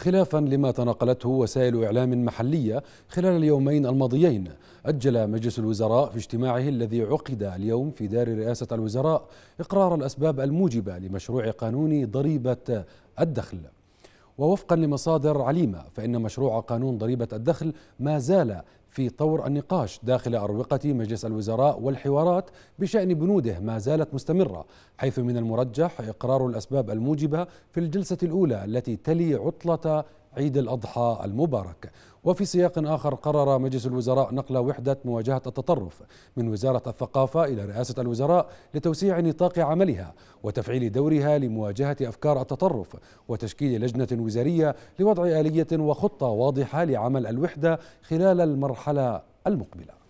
خلافا لما تناقلته وسائل إعلام محلية خلال اليومين الماضيين أجل مجلس الوزراء في اجتماعه الذي عقد اليوم في دار رئاسة الوزراء إقرار الأسباب الموجبة لمشروع قانون ضريبة الدخل ووفقا لمصادر عليمة فإن مشروع قانون ضريبة الدخل ما زال في طور النقاش داخل أروقة مجلس الوزراء والحوارات بشأن بنوده ما زالت مستمرة حيث من المرجح إقرار الأسباب الموجبة في الجلسة الأولى التي تلي عطلة عيد الأضحى المبارك وفي سياق آخر قرر مجلس الوزراء نقل وحدة مواجهة التطرف من وزارة الثقافة إلى رئاسة الوزراء لتوسيع نطاق عملها وتفعيل دورها لمواجهة أفكار التطرف وتشكيل لجنة وزارية لوضع آلية وخطة واضحة لعمل الوحدة خلال المرحلة المقبلة